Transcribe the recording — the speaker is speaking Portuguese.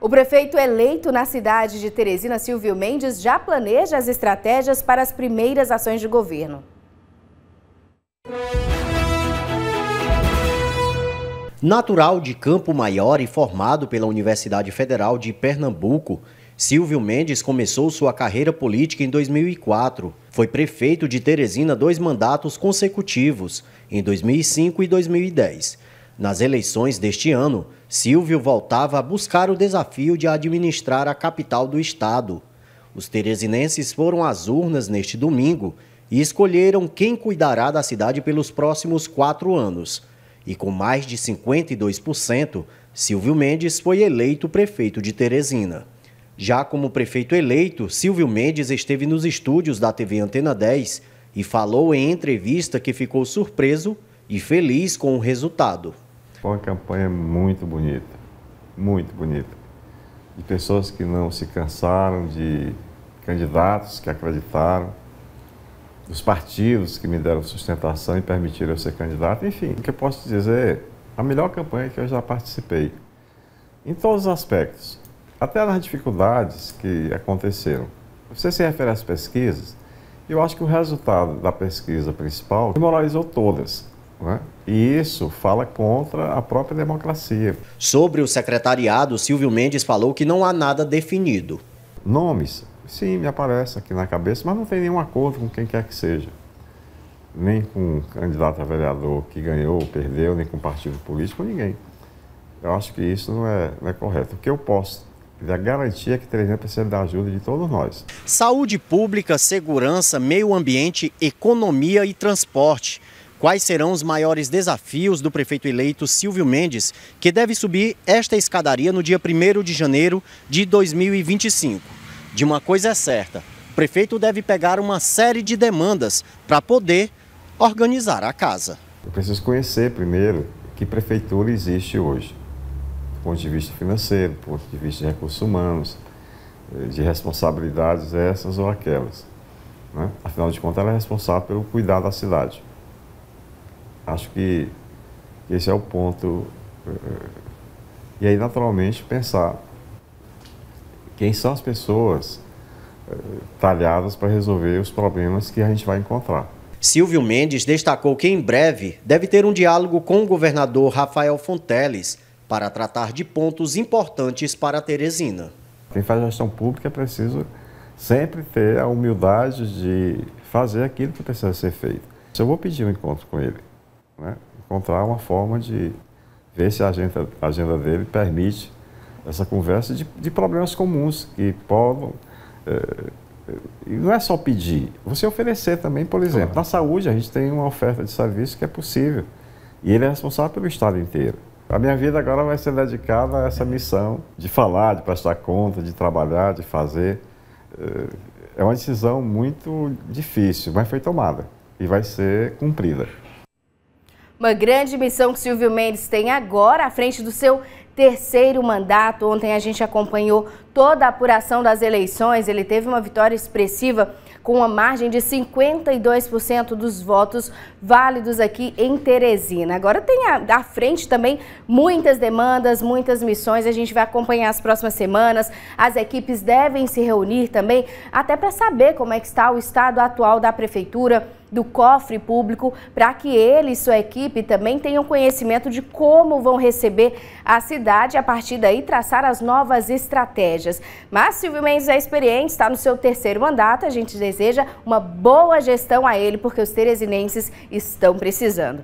O prefeito eleito na cidade de Teresina, Silvio Mendes, já planeja as estratégias para as primeiras ações de governo. Natural de Campo Maior e formado pela Universidade Federal de Pernambuco, Silvio Mendes começou sua carreira política em 2004. Foi prefeito de Teresina dois mandatos consecutivos, em 2005 e 2010. Nas eleições deste ano, Silvio voltava a buscar o desafio de administrar a capital do estado. Os teresinenses foram às urnas neste domingo e escolheram quem cuidará da cidade pelos próximos quatro anos. E com mais de 52%, Silvio Mendes foi eleito prefeito de Teresina. Já como prefeito eleito, Silvio Mendes esteve nos estúdios da TV Antena 10 e falou em entrevista que ficou surpreso e feliz com o resultado. Foi uma campanha muito bonita, muito bonita. De pessoas que não se cansaram, de candidatos que acreditaram, dos partidos que me deram sustentação e permitiram eu ser candidato. Enfim, o que eu posso dizer é a melhor campanha que eu já participei, em todos os aspectos, até nas dificuldades que aconteceram. Você se refere às pesquisas, eu acho que o resultado da pesquisa principal demoralizou todas. Né? E isso fala contra a própria democracia. Sobre o secretariado, Silvio Mendes falou que não há nada definido. Nomes, sim, me aparece aqui na cabeça, mas não tem nenhum acordo com quem quer que seja. Nem com o candidato a vereador que ganhou ou perdeu, nem com partido político, ninguém. Eu acho que isso não é, não é correto. O que eu posso a garantia é que 300 precisa da ajuda de todos nós. Saúde pública, segurança, meio ambiente, economia e transporte quais serão os maiores desafios do prefeito eleito Silvio Mendes, que deve subir esta escadaria no dia 1 de janeiro de 2025. De uma coisa é certa, o prefeito deve pegar uma série de demandas para poder organizar a casa. Eu preciso conhecer primeiro que prefeitura existe hoje, do ponto de vista financeiro, do ponto de vista de recursos humanos, de responsabilidades essas ou aquelas. Né? Afinal de contas, ela é responsável pelo cuidado da cidade. Acho que esse é o ponto. Eh, e aí, naturalmente, pensar quem são as pessoas eh, talhadas para resolver os problemas que a gente vai encontrar. Silvio Mendes destacou que em breve deve ter um diálogo com o governador Rafael Fonteles para tratar de pontos importantes para Teresina. Quem faz gestão pública é precisa sempre ter a humildade de fazer aquilo que precisa ser feito. Eu vou pedir um encontro com ele né? encontrar uma forma de ver se a agenda, a agenda dele permite essa conversa de, de problemas comuns que podem. Eh, eh, e é, não é só pedir, você oferecer também, por exemplo. Claro. Na saúde, a gente tem uma oferta de serviço que é possível. E ele é responsável pelo Estado inteiro. A minha vida agora vai ser dedicada a essa missão de falar, de prestar conta, de trabalhar, de fazer. Eh, é uma decisão muito difícil, mas foi tomada e vai ser cumprida. Uma grande missão que Silvio Mendes tem agora à frente do seu terceiro mandato. Ontem a gente acompanhou toda a apuração das eleições, ele teve uma vitória expressiva com uma margem de 52% dos votos válidos aqui em Teresina. Agora tem à frente também muitas demandas, muitas missões. A gente vai acompanhar as próximas semanas. As equipes devem se reunir também, até para saber como é que está o estado atual da prefeitura do cofre público para que ele e sua equipe também tenham conhecimento de como vão receber a cidade a partir daí traçar as novas estratégias igrejas. Mas Silvio Mendes é experiente, está no seu terceiro mandato. A gente deseja uma boa gestão a ele, porque os teresinenses estão precisando.